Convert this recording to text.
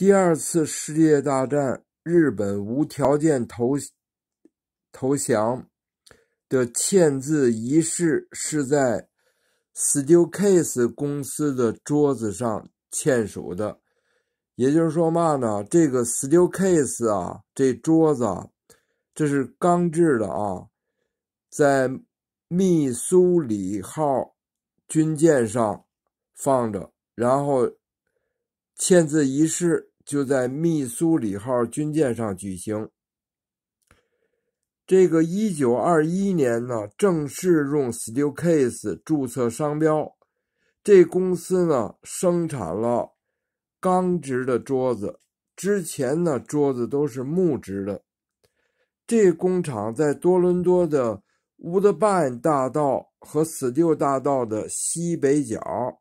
第二次世界大战，日本无条件投投降的签字仪式是在 Stuccase 公司的桌子上签署的，也就是说嘛呢，这个 Stuccase 啊，这桌子啊，这是钢制的啊，在密苏里号军舰上放着，然后签字仪式。就在密苏里号军舰上举行。这个一九二一年呢，正式用 Steelcase 注册商标。这公司呢，生产了钢制的桌子。之前呢，桌子都是木制的。这工厂在多伦多的 Woodbine 大道和 Steel 大道的西北角。